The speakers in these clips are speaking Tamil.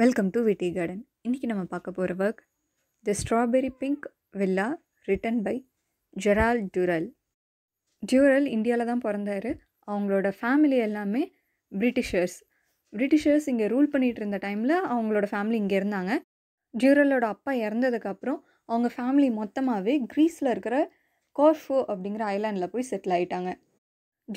வெல்கம் டு விட்டி கார்டன் இன்றைக்கி நம்ம பார்க்க போகிற work the strawberry pink villa written by Gerald Durrell Durrell இந்தியாவில் தான் பிறந்தார் அவங்களோட ஃபேமிலி எல்லாமே பிரிட்டிஷர்ஸ் பிரிட்டிஷர்ஸ் இங்கே ரூல் பண்ணிகிட்டு இருந்த டைமில் அவங்களோட ஃபேமிலி இங்கே இருந்தாங்க டியூரலோட அப்பா இறந்ததுக்கப்புறம் அவங்க ஃபேமிலி மொத்தமாகவே க்ரீஸில் இருக்கிற கோர்ஃபோ அப்படிங்கிற ஐலாண்டில் போய் செட்டில் ஆகிட்டாங்க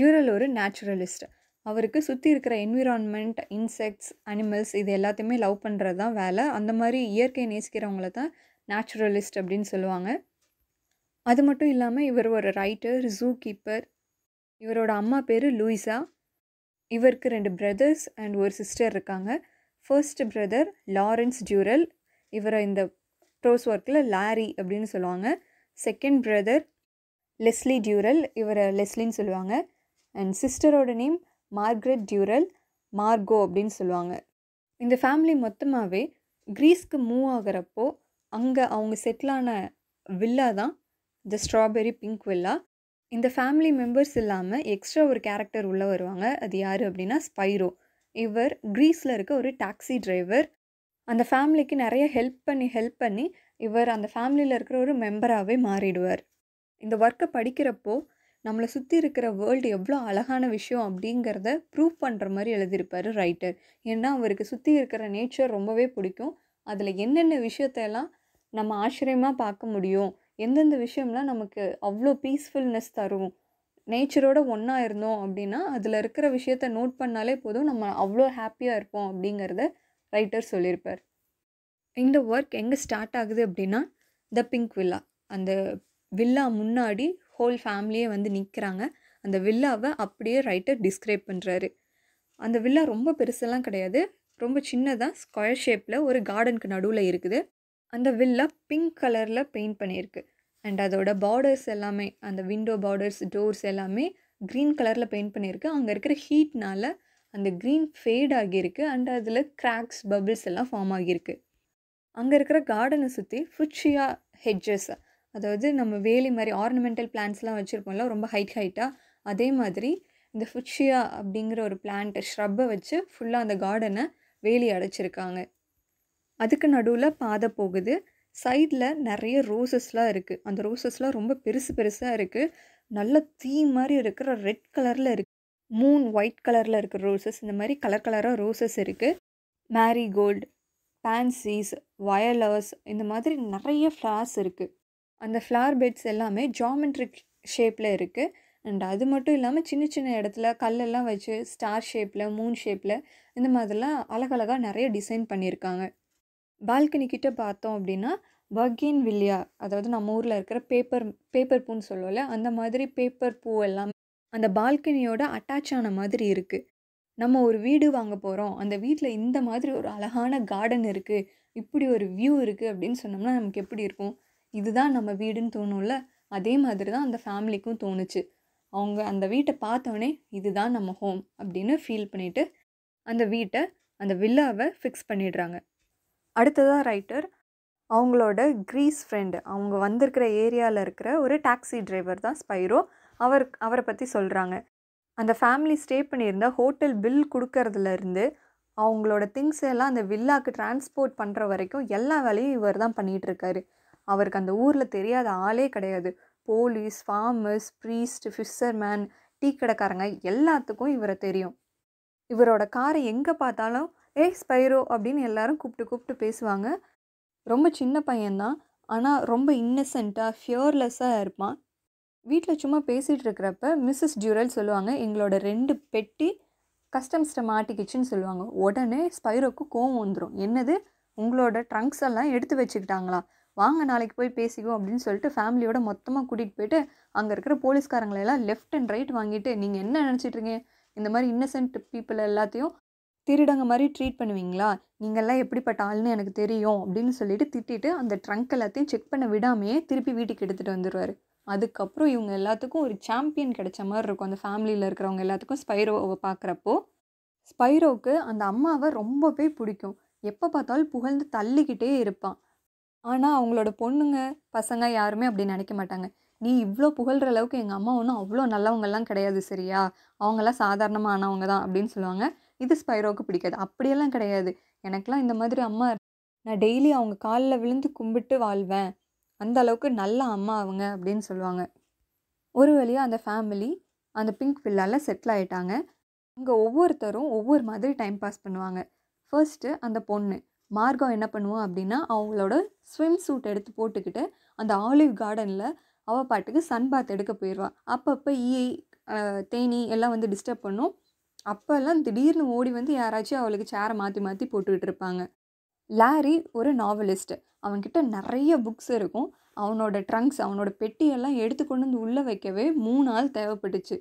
டியூரல் ஒரு நேச்சுரலிஸ்ட் அவருக்கு சுற்றி இருக்கிற என்விரான்மெண்ட் இன்செக்ட்ஸ் அனிமல்ஸ் இது எல்லாத்தையுமே லவ் பண்ணுறது தான் வேலை அந்த மாதிரி இயற்கையை நேசிக்கிறவங்கள தான் நேச்சுரலிஸ்ட் அப்படின்னு சொல்லுவாங்க அது மட்டும் இல்லாமல் இவர் ஒரு ரைட்டர் ஜூ கீப்பர் இவரோட அம்மா பேர் லூயிஸா இவருக்கு ரெண்டு பிரதர்ஸ் அண்ட் ஒரு சிஸ்டர் இருக்காங்க ஃபர்ஸ்ட் பிரதர் லாரன்ஸ் ஜூரல் இவரை இந்த ப்ரோஸ் ஒர்க்கில் லாரி அப்படின்னு சொல்லுவாங்க செகண்ட் பிரதர் லெஸ்லி டியூரல் இவரை லெஸ்லின்னு சொல்லுவாங்க அண்ட் சிஸ்டரோட நேம் மார்க்ரெட் டியூரல் மார்கோ அப்படின்னு சொல்லுவாங்க இந்த ஃபேமிலி மொத்தமாகவே க்ரீஸ்க்கு மூவ் ஆகிறப்போ அங்கே அவங்க செட்டிலான வில்லா தான் த ஸ்ட்ராபெரி பிங்க் வில்லா இந்த ஃபேமிலி மெம்பர்ஸ் இல்லாமல் எக்ஸ்ட்ரா ஒரு கேரக்டர் உள்ளே வருவாங்க அது யார் அப்படின்னா ஸ்பைரோ இவர் க்ரீஸில் இருக்க ஒரு டாக்ஸி டிரைவர் அந்த ஃபேமிலிக்கு நிறைய ஹெல்ப் பண்ணி ஹெல்ப் பண்ணி இவர் அந்த ஃபேமிலியில் இருக்கிற ஒரு மெம்பராகவே மாறிடுவார் இந்த ஒர்க்கை படிக்கிறப்போ நம்மளை சுற்றி இருக்கிற வேர்ல்டு எவ்வளோ அழகான விஷயம் அப்படிங்கிறத ப்ரூவ் பண்ணுற மாதிரி எழுதியிருப்பார் ரைட்டர் ஏன்னா அவருக்கு சுற்றி இருக்கிற நேச்சர் ரொம்பவே பிடிக்கும் அதில் என்னென்ன விஷயத்தையெல்லாம் நம்ம ஆச்சரியமாக பார்க்க முடியும் எந்தெந்த விஷயம்லாம் நமக்கு அவ்வளோ பீஸ்ஃபுல்னஸ் தரும் நேச்சரோட ஒன்றா இருந்தோம் அப்படின்னா அதில் இருக்கிற விஷயத்த நோட் பண்ணாலே போதும் நம்ம அவ்வளோ ஹாப்பியாக இருப்போம் அப்படிங்கிறத ரைட்டர் சொல்லியிருப்பார் இந்த ஒர்க் எங்கே ஸ்டார்ட் ஆகுது அப்படின்னா த பிங்க் வில்லா அந்த வில்லா முன்னாடி ஹோல் ஃபேமிலியே வந்து நிற்கிறாங்க அந்த வில்லாவை அப்படியே ரைட்டர் டிஸ்கிரைப் பண்ணுறாரு அந்த வில்லா ரொம்ப பெருசெல்லாம் கிடையாது ரொம்ப சின்னதாக ஸ்கொயர் ஷேப்பில் ஒரு கார்டனுக்கு நடுவில் இருக்குது அந்த வில்லா பிங்க் கலரில் பெயிண்ட் பண்ணியிருக்கு அண்ட் அதோட பார்டர்ஸ் எல்லாமே அந்த விண்டோ பார்டர்ஸ் டோர்ஸ் எல்லாமே க்ரீன் கலரில் பெயிண்ட் பண்ணியிருக்கு அங்கே இருக்கிற ஹீட்னால் அந்த க்ரீன் ஃபேட் ஆகியிருக்கு அண்ட் அதில் கிராக்ஸ் பபிள்ஸ் எல்லாம் ஃபார்ம் ஆகியிருக்கு அங்கே இருக்கிற கார்டனை சுற்றி ஃபுச்சியா ஹெட்ஜஸ் அதாவது நம்ம வேலி மாதிரி ஆர்னமெண்டல் பிளான்ட்ஸ்லாம் வச்சுருப்போம்ல ரொம்ப ஹைட் ஹைட்டாக அதே மாதிரி இந்த ஃபுட்ஷியா அப்படிங்கிற ஒரு பிளான்ட் ஷ்ரப்பை வச்சு ஃபுல்லாக அந்த கார்டனை வேலி அடைச்சிருக்காங்க அதுக்கு நடுவில் பாதை போகுது சைடில் நிறைய ரோசஸ்லாம் இருக்குது அந்த ரோசஸ்லாம் ரொம்ப பெருசு பெருசாக இருக்குது நல்ல தீ மாதிரி இருக்கிற ரெட் கலரில் இருக்குது மூன் ஒயிட் கலரில் இருக்கிற ரோசஸ் இந்த மாதிரி கலர் கலராக ரோசஸ் இருக்குது மேரிகோல்டு பேன்சிஸ் வயலர்ஸ் இந்த மாதிரி நிறைய ஃப்ளார்ஸ் இருக்குது அந்த ஃப்ளார் பெட்ஸ் எல்லாமே ஜாமெட்ரிக் ஷேப்பில் இருக்குது அண்ட் அது மட்டும் இல்லாமல் சின்ன சின்ன இடத்துல கல்லெல்லாம் வச்சு ஸ்டார் ஷேப்பில் மூன் ஷேப்பில் இந்த மாதிரிலாம் அழகழகாக நிறைய டிசைன் பண்ணியிருக்காங்க பால்கனி கிட்டே பார்த்தோம் அப்படின்னா பகின் வில்லியா அதாவது நம்ம ஊரில் இருக்கிற பேப்பர் பேப்பர் பூன்னு சொல்லுவோம்ல அந்த மாதிரி பேப்பர் பூ எல்லாம் அந்த பால்கனியோட அட்டாச் ஆன மாதிரி இருக்குது நம்ம ஒரு வீடு வாங்க போகிறோம் அந்த வீட்டில் இந்த மாதிரி ஒரு அழகான கார்டன் இருக்குது இப்படி ஒரு வியூ இருக்குது அப்படின்னு சொன்னோம்னா நமக்கு எப்படி இருக்கும் இதுதான் நம்ம வீடுன்னு தோணும்ல அதே மாதிரி தான் அந்த ஃபேமிலிக்கும் தோணுச்சு அவங்க அந்த வீட்டை பார்த்தோன்னே இதுதான் நம்ம ஹோம் அப்படின்னு ஃபீல் பண்ணிவிட்டு அந்த வீட்டை அந்த வில்லாவை ஃபிக்ஸ் பண்ணிடுறாங்க அடுத்ததாக ரைட்டர் அவங்களோட க்ரீஸ் ஃப்ரெண்டு அவங்க வந்திருக்கிற ஏரியாவில் இருக்கிற ஒரு டாக்ஸி டிரைவர் தான் ஸ்பைரோ அவர் அவரை பற்றி சொல்கிறாங்க அந்த ஃபேமிலி ஸ்டே பண்ணியிருந்த ஹோட்டல் பில் கொடுக்கறதுலேருந்து அவங்களோட திங்ஸ் எல்லாம் அந்த வில்லாவுக்கு டிரான்ஸ்போர்ட் பண்ணுற வரைக்கும் எல்லா வேலையும் இவர் தான் பண்ணிகிட்ருக்காரு அவருக்கு அந்த ஊரில் தெரியாத ஆளே கிடையாது police farmers priest fisherman tea கடைக்காரங்க எல்லாத்துக்கும் இவரை தெரியும் இவரோட காரை எங்கே பார்த்தாலும் ஏ ஸ்பைரோ அப்படின்னு எல்லாரும் கூப்பிட்டு கூப்பிட்டு பேசுவாங்க ரொம்ப சின்ன பையன்தான் ஆனால் ரொம்ப இன்னசென்ட்டாக ஃபியர்லெஸ்ஸாக இருப்பான் வீட்டில் சும்மா பேசிகிட்டு இருக்கிறப்ப மிஸ்ஸஸ் ஜூரல் சொல்லுவாங்க எங்களோட ரெண்டு பெட்டி கஸ்டம்ஸ்ட்டை மாட்டிக்கிச்சுன்னு சொல்லுவாங்க உடனே ஸ்பைரோக்கு கோவம் வந்துடும் என்னது உங்களோட ட்ரங்க்ஸ் எல்லாம் எடுத்து வச்சுக்கிட்டாங்களா வாங்க நாளைக்கு போய் பேசிக்குவோம் அப்படின்னு சொல்லிட்டு ஃபேமிலியோட மொத்தமாக கூட்டிகிட்டு போயிட்டு அங்கே இருக்கிற போலீஸ்காரங்களெல்லாம் லெஃப்ட் அண்ட் ரைட் வாங்கிட்டு நீங்கள் என்ன நினச்சிட்ருக்கீங்க இந்த மாதிரி இன்னசென்ட் பீப்புள் எல்லாத்தையும் திருடங்க மாதிரி ட்ரீட் பண்ணுவீங்களா நீங்கள்லாம் எப்படிப்பட்ட ஆள்னு எனக்கு தெரியும் அப்படின்னு சொல்லிட்டு திட்டிட்டு அந்த ட்ரங்க் எல்லாத்தையும் செக் பண்ண விடாமையே திருப்பி வீட்டுக்கு எடுத்துகிட்டு வந்துடுவார் அதுக்கப்புறம் இவங்க எல்லாத்துக்கும் ஒரு சாம்பியன் கிடைச்ச மாதிரி இருக்கும் அந்த ஃபேமிலியில் இருக்கிறவங்க எல்லாத்துக்கும் ஸ்பைரோவை பார்க்குறப்போ ஸ்பைரோவுக்கு அந்த அம்மாவை ரொம்பவே பிடிக்கும் எப்போ பார்த்தாலும் புகழ்ந்து தள்ளிக்கிட்டே இருப்பான் ஆனால் அவங்களோட பொண்ணுங்க பசங்க யாருமே அப்படி நினைக்க மாட்டாங்க நீ இவ்வளோ புகழ்கிற அளவுக்கு எங்கள் அம்மா ஒன்றும் அவ்வளோ நல்லவங்கெல்லாம் கிடையாது சரியா அவங்கெல்லாம் சாதாரணமானவங்க தான் அப்படின்னு சொல்லுவாங்க இது ஸ்பைரோவுக்கு பிடிக்காது அப்படியெல்லாம் கிடையாது எனக்கெலாம் இந்த மாதிரி அம்மா நான் டெய்லி அவங்க காலில் விழுந்து கும்பிட்டு வாழ்வேன் அந்த அளவுக்கு நல்ல அம்மா அவங்க அப்படின்னு சொல்லுவாங்க ஒரு வழியாக அந்த ஃபேமிலி அந்த பிங்க் பில்லால் செட்டில் ஆகிட்டாங்க அங்கே ஒவ்வொருத்தரும் ஒவ்வொரு மாதிரி டைம் பாஸ் பண்ணுவாங்க ஃபர்ஸ்ட்டு அந்த பொண்ணு மார்க்கம் என்ன பண்ணுவான் அப்படின்னா அவங்களோட ஸ்விம் சூட் எடுத்து போட்டுக்கிட்டு அந்த ஆலிவ் கார்டனில் அவள் பாட்டுக்கு சன் பாத் எடுக்க போயிடுவாள் அப்பப்போ ஈ தேனி எல்லாம் வந்து டிஸ்டர்ப் பண்ணும் அப்போல்லாம் திடீர்னு ஓடி வந்து யாராச்சும் அவளுக்கு சேரை மாற்றி மாற்றி போட்டுக்கிட்டு இருப்பாங்க லாரி ஒரு நாவலிஸ்ட்டு அவன்கிட்ட நிறைய புக்ஸ் இருக்கும் அவனோட ட்ரங்க்ஸ் அவனோட பெட்டியெல்லாம் எடுத்து கொண்டு வந்து உள்ளே வைக்கவே மூணு நாள் தேவைப்பட்டுச்சு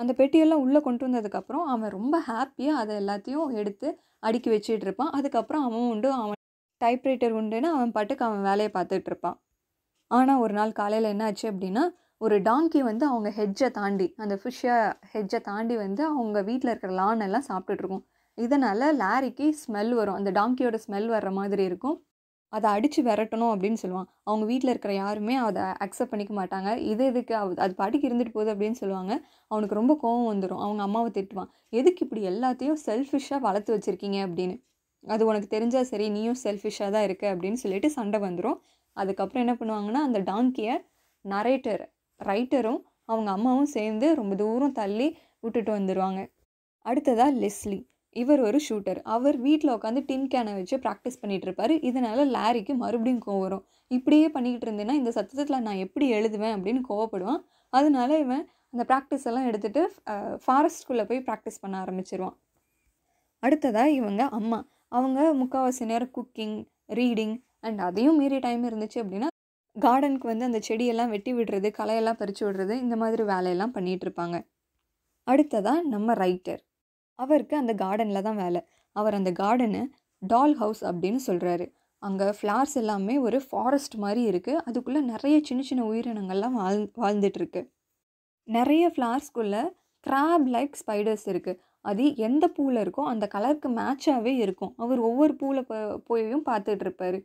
அந்த பெட்டியெல்லாம் உள்ளே கொண்டு வந்ததுக்கப்புறம் அவன் ரொம்ப ஹாப்பியாக அதை எல்லாத்தையும் எடுத்து அடுக்கி வச்சுட்டு இருப்பான் அதுக்கப்புறம் அவன் உண்டு அவன் டைப்ரைட்டர் உண்டுன்னு அவன் பாட்டுக்கு அவன் வேலையை பார்த்துட்டு இருப்பான் ஆனால் ஒரு நாள் காலையில் என்ன ஆச்சு அப்படின்னா ஒரு டாங்கி வந்து அவங்க ஹெட்ஜை தாண்டி அந்த ஃபிஷ்ஷை ஹெட்ஜை தாண்டி வந்து அவங்க வீட்டில் இருக்கிற லான் எல்லாம் இருக்கும் இதனால் லாரிக்கு ஸ்மெல் வரும் அந்த டாங்கியோட ஸ்மெல் வர்ற மாதிரி இருக்கும் அதை அடித்து விரட்டணும் அப்படின்னு சொல்லுவான் அவங்க வீட்டில் இருக்கிற யாருமே அதை அக்செப்ட் பண்ணிக்க மாட்டாங்க இது எதுக்கு அது பாட்டுக்கு இருந்துட்டு போகுது அப்படின்னு சொல்லுவாங்க அவனுக்கு ரொம்ப கோவம் வந்துடும் அவங்க அம்மாவை திட்டுவான் எதுக்கு இப்படி எல்லாத்தையும் செல்ஃபிஷாக வளர்த்து வச்சுருக்கீங்க அப்படின்னு அது உனக்கு தெரிஞ்சால் சரி நீயும் செல்ஃபிஷாக தான் இருக்க அப்படின்னு சொல்லிட்டு சண்டை வந்துடும் அதுக்கப்புறம் என்ன பண்ணுவாங்கன்னா அந்த டாங்கியை நரேட்டர் ரைட்டரும் அவங்க அம்மாவும் சேர்ந்து ரொம்ப தூரம் தள்ளி விட்டுட்டு வந்துடுவாங்க அடுத்ததாக லெஸ்லி இவர் ஒரு ஷூட்டர் அவர் வீட்டில் உட்காந்து டின் கேனை வச்சு ப்ராக்டிஸ் பண்ணிகிட்டு இருப்பார் இதனால் லாரிக்கு மறுபடியும் கோவம் வரும் இப்படியே பண்ணிக்கிட்டு இருந்தேன்னா இந்த சத்தத்தில் நான் எப்படி எழுதுவேன் அப்படின்னு கோவப்படுவான் அதனால இவன் அந்த ப்ராக்டிஸ் எல்லாம் எடுத்துகிட்டு ஃபாரஸ்ட்குள்ளே போய் ப்ராக்டிஸ் பண்ண ஆரம்பிச்சிருவான் அடுத்ததாக இவங்க அம்மா அவங்க முக்கால்வாசி நேரம் குக்கிங் ரீடிங் அண்ட் அதையும் மீறி டைம் இருந்துச்சு அப்படின்னா கார்டனுக்கு வந்து அந்த செடியெல்லாம் வெட்டி விடுறது களையெல்லாம் பறித்து விடுறது இந்த மாதிரி வேலையெல்லாம் பண்ணிகிட்ருப்பாங்க அடுத்ததாக நம்ம ரைட்டர் அவருக்கு அந்த கார்டனில் தான் வேலை அவர் அந்த கார்டனை டால் ஹவுஸ் அப்படின்னு சொல்கிறாரு அங்கே ஃப்ளார்ஸ் எல்லாமே ஒரு ஃபாரஸ்ட் மாதிரி இருக்குது அதுக்குள்ளே நிறைய சின்ன சின்ன உயிரினங்கள்லாம் வாழ் வாழ்ந்துட்டுருக்கு நிறைய ஃப்ளார்ஸ்க்குள்ளே கிராப் லைக் ஸ்பைடர்ஸ் இருக்குது அது எந்த பூவில் இருக்கோ அந்த கலருக்கு மேட்சாகவே இருக்கும் அவர் ஒவ்வொரு பூவில் போயும் பார்த்துட்ருப்பார்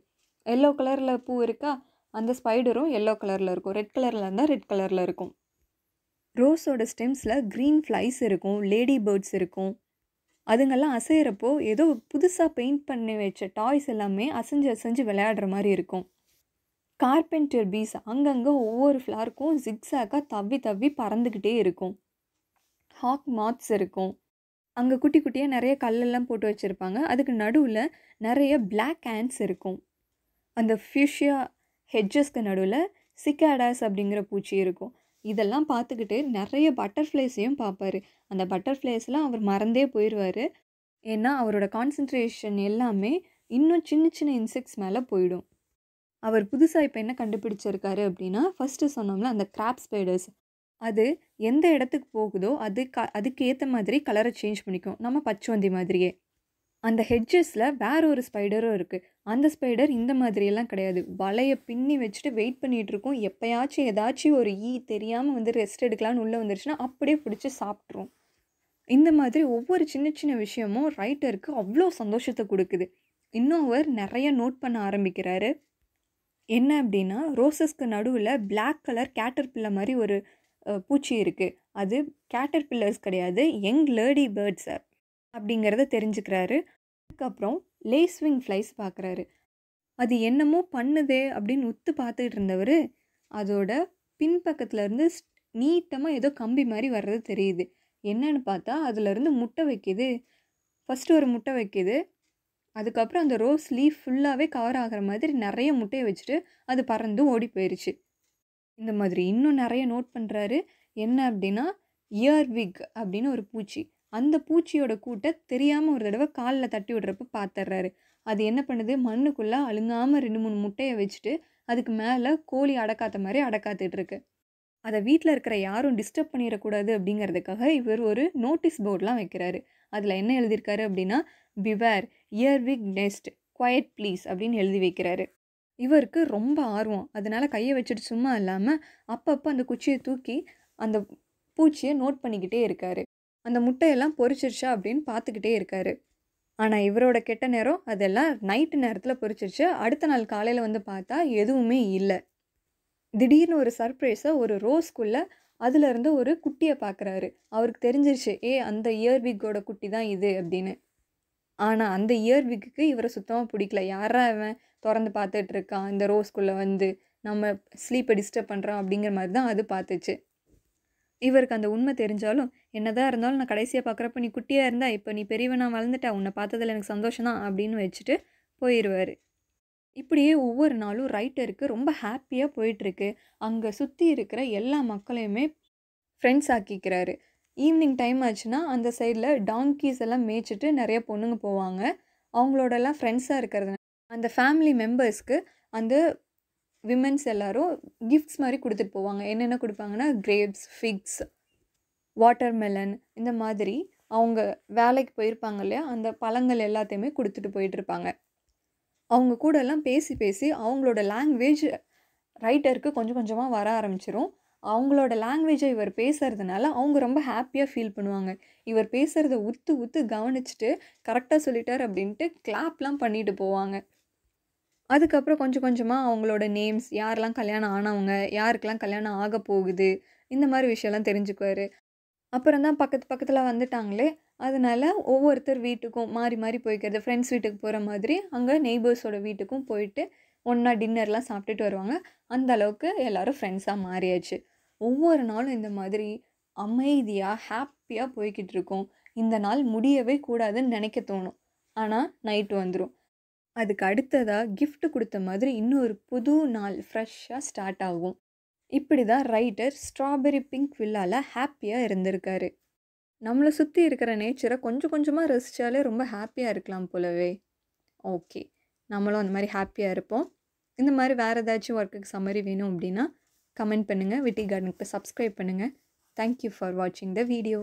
எல்லோ கலரில் பூ இருக்கா அந்த ஸ்பைடரும் எல்லோ கலரில் இருக்கும் ரெட் கலரில் இருந்தால் ரெட் கலரில் இருக்கும் ரோஸோட ஸ்டெம்ஸில் க்ரீன் ஃப்ளைஸ் இருக்கும் லேடி பேர்ட்ஸ் இருக்கும் அதுங்கெல்லாம் அசையிறப்போ ஏதோ புதுசாக பெயிண்ட் பண்ணி வச்ச டாய்ஸ் எல்லாமே அசைஞ்சு அசைஞ்சு விளையாடுற மாதிரி இருக்கும் கார்பென்டர் பீஸ் அங்கங்கே ஒவ்வொரு ஃப்ளாருக்கும் ஜிக்ஸாக்காக தவ்வி தவ்வி பறந்துக்கிட்டே இருக்கும் ஹாக் மாத்ஸ் இருக்கும் அங்கே குட்டி குட்டியாக நிறைய கல்லெல்லாம் போட்டு வச்சுருப்பாங்க அதுக்கு நடுவில் நிறைய பிளாக் ஆண்ட்ஸ் இருக்கும் அந்த ஃபியூஷியா ஹெட்ஜஸ்க்கு நடுவில் சிக்காடாஸ் அப்படிங்கிற பூச்சி இருக்கும் இதெல்லாம் பார்த்துக்கிட்டு நிறைய பட்டர்ஃப்ளைஸையும் பார்ப்பாரு அந்த பட்டர்ஃப்ளைஸ்லாம் அவர் மறந்தே போயிடுவார் ஏன்னா அவரோட கான்சன்ட்ரேஷன் எல்லாமே இன்னும் சின்ன சின்ன இன்செக்ட்ஸ் மேலே போயிடும் அவர் புதுசாக இப்போ என்ன கண்டுபிடிச்சிருக்காரு அப்படின்னா ஃபஸ்ட்டு சொன்னோம்ல அந்த கிராப் ஸ்பைடர்ஸ் அது எந்த இடத்துக்கு போகுதோ அது க அதுக்கேற்ற மாதிரி கலரை சேஞ்ச் பண்ணிக்கும் நம்ம பச்சோந்தி மாதிரியே அந்த ஹெட்ஜஸில் வேற ஒரு ஸ்பைடரும் இருக்குது அந்த ஸ்பைடர் இந்த மாதிரியெல்லாம் கிடையாது வலையை பின்னி வச்சுட்டு வெயிட் பண்ணிகிட்ருக்கோம் எப்போயாச்சும் ஏதாச்சும் ஒரு ஈ தெரியாமல் வந்து ரெஸ்ட் எடுக்கலான்னு உள்ளே வந்துருச்சுன்னா அப்படியே பிடிச்சி சாப்பிட்ரும் இந்த மாதிரி ஒவ்வொரு சின்ன சின்ன விஷயமும் ரைட்டருக்கு அவ்வளோ சந்தோஷத்தை கொடுக்குது இன்னும் அவர் நிறைய நோட் பண்ண ஆரம்பிக்கிறாரு என்ன அப்படின்னா ரோசஸ்க்கு நடுவில் பிளாக் கலர் கேட்டர் பிள்ளை மாதிரி ஒரு பூச்சி இருக்குது அது கேட்டர் பில்லர்ஸ் கிடையாது யங் லேடி பேர்ட்ஸ் அப்படிங்கிறத தெரிஞ்சுக்கிறாரு அதுக்கப்புறம் லேஸ்விங் ஃப்ளைஸ் பார்க்குறாரு அது என்னமோ பண்ணுதே அப்படின்னு உத்து பார்த்துக்கிட்டு இருந்தவர் அதோட பின்பக்கத்துலேருந்து நீட்டமாக ஏதோ கம்பி மாதிரி வர்றது தெரியுது என்னன்னு பார்த்தா அதுலேருந்து முட்டை வைக்கிது ஃபஸ்ட்டு ஒரு முட்டை வைக்கிது அதுக்கப்புறம் அந்த ரோஸ் லீஃப் ஃபுல்லாகவே கவர் ஆகிற மாதிரி நிறைய முட்டையை வச்சுட்டு அது பறந்து ஓடி போயிடுச்சு இந்த மாதிரி இன்னும் நிறைய நோட் பண்ணுறாரு என்ன அப்படின்னா இயர்விக் அப்படின்னு ஒரு பூச்சி அந்த பூச்சியோட கூட்டை தெரியாமல் ஒரு தடவை காலில் தட்டி விடுறப்ப பார்த்துட்றாரு அது என்ன பண்ணுது மண்ணுக்குள்ளே அழுங்காமல் ரெண்டு மூணு முட்டையை வச்சுட்டு அதுக்கு மேலே கோழி அடக்காத்த மாதிரி அடக்காத்துட்டு இருக்கு அதை வீட்டில் இருக்கிற யாரும் டிஸ்டர்ப் பண்ணிடக்கூடாது அப்படிங்கிறதுக்காக இவர் ஒரு நோட்டீஸ் போர்டெலாம் வைக்கிறாரு அதில் என்ன எழுதியிருக்காரு அப்படின்னா beware wig nest quiet please அப்படின்னு எழுதி வைக்கிறாரு இவருக்கு ரொம்ப ஆர்வம் அதனால் கையை வச்சுட்டு சும்மா இல்லாமல் அப்பப்போ அந்த குச்சியை தூக்கி அந்த பூச்சியை நோட் பண்ணிக்கிட்டே இருக்கார் அந்த முட்டையெல்லாம் பொறிச்சிருச்சா அப்படின்னு பார்த்துக்கிட்டே இருக்காரு ஆனால் இவரோட கெட்ட நேரம் அதெல்லாம் நைட்டு நேரத்தில் பொறிச்சிருச்சு அடுத்த நாள் காலையில் வந்து பார்த்தா எதுவுமே இல்லை திடீர்னு ஒரு சர்ப்ரைஸை ஒரு ரோஸ்குள்ளே அதுலேருந்து ஒரு குட்டியை பார்க்குறாரு அவருக்கு தெரிஞ்சிருச்சு ஏ அந்த இயர்பிக்கோட குட்டி தான் இது அப்படின்னு ஆனால் அந்த இயர்பிக்கு இவரை சுத்தமாக பிடிக்கல யாரா அவன் திறந்து பார்த்துட்டு இருக்கான் இந்த ரோஸ்குள்ளே வந்து நம்ம ஸ்லீப்பை டிஸ்டர்ப் பண்ணுறான் அப்படிங்கிற மாதிரி தான் அது பார்த்துச்சு இவருக்கு அந்த உண்மை தெரிஞ்சாலும் என்னதான் இருந்தாலும் நான் கடைசியாக பார்க்குறப்ப நீ குட்டியாக இருந்தா இப்போ நீ பெரியவனா வளர்ந்துட்டா உன்னை பார்த்ததில் எனக்கு சந்தோஷம் தான் அப்படின்னு வச்சுட்டு போயிடுவார் இப்படியே ஒவ்வொரு நாளும் ரைட்டருக்கு ரொம்ப ஹாப்பியாக போயிட்டுருக்கு அங்கே சுற்றி இருக்கிற எல்லா மக்களையுமே ஃப்ரெண்ட்ஸ் ஆக்கிக்கிறாரு ஈவினிங் டைம் ஆச்சுன்னா அந்த சைடில் டாங்கீஸ் எல்லாம் மேய்ச்சிட்டு நிறைய பொண்ணுங்க போவாங்க அவங்களோடலாம் ஃப்ரெண்ட்ஸாக இருக்கிறது அந்த ஃபேமிலி மெம்பர்ஸ்க்கு அந்த விமென்ஸ் எல்லோரும் கிஃப்ட்ஸ் மாதிரி கொடுத்துட்டு போவாங்க என்னென்ன கொடுப்பாங்கன்னா கிரேப்ஸ் ஃபிக்ஸ் வாட்டர்மெலன் இந்த மாதிரி அவங்க வேலைக்கு போயிருப்பாங்க இல்லையா அந்த பழங்கள் எல்லாத்தையுமே கொடுத்துட்டு போயிட்டுருப்பாங்க அவங்க கூடலாம் பேசி பேசி அவங்களோட லாங்குவேஜ் ரைட்டருக்கு கொஞ்சம் கொஞ்சமாக வர ஆரம்பிச்சிரும் அவங்களோட லாங்குவேஜை இவர் பேசுகிறதுனால அவங்க ரொம்ப ஹாப்பியாக ஃபீல் பண்ணுவாங்க இவர் பேசுகிறத உத்து உத்து கவனிச்சுட்டு கரெக்டாக சொல்லிட்டார் அப்படின்ட்டு கிளாப்லாம் பண்ணிட்டு போவாங்க அதுக்கப்புறம் கொஞ்சம் கொஞ்சமாக அவங்களோட நேம்ஸ் யாரெல்லாம் கல்யாணம் ஆனவங்க யாருக்கெல்லாம் கல்யாணம் ஆக போகுது இந்த மாதிரி விஷயம்லாம் தெரிஞ்சுக்குவார் அப்புறம் தான் பக்கத்து பக்கத்தில் வந்துட்டாங்களே அதனால் ஒவ்வொருத்தர் வீட்டுக்கும் மாறி மாறி போய்க்கிறது ஃப்ரெண்ட்ஸ் வீட்டுக்கு போகிற மாதிரி அங்கே நெய்பர்ஸோட வீட்டுக்கும் போயிட்டு ஒன்றா டின்னர்லாம் சாப்பிட்டுட்டு வருவாங்க அந்த அளவுக்கு எல்லோரும் ஃப்ரெண்ட்ஸாக மாறியாச்சு ஒவ்வொரு நாளும் இந்த மாதிரி அமைதியாக ஹாப்பியாக போய்கிட்டு இருக்கும் இந்த நாள் முடியவே கூடாதுன்னு நினைக்க தோணும் ஆனால் நைட்டு வந்துடும் அதுக்கு அடுத்ததாக கிஃப்ட் கொடுத்த மாதிரி இன்னொரு புது நாள் ஃப்ரெஷ்ஷாக ஸ்டார்ட் ஆகும் இப்படி தான் ரைட்டர் ஸ்ட்ராபெரி பிங்க் வில்லாவில் ஹாப்பியாக இருந்திருக்காரு நம்மளை சுற்றி இருக்கிற நேச்சரை கொஞ்சம் கொஞ்சமாக ரசித்தாலே ரொம்ப ஹாப்பியாக இருக்கலாம் போலவே ஓகே நம்மளும் அந்த மாதிரி ஹாப்பியாக இருப்போம் இந்த மாதிரி வேறு ஏதாச்சும் ஒர்க்குக்கு சம்மரி வேணும் அப்படின்னா கமெண்ட் பண்ணுங்கள் விட்டி கார்டனுக்கு சப்ஸ்கிரைப் பண்ணுங்கள் தேங்க்யூ ஃபார் வாட்சிங் த வீடியோ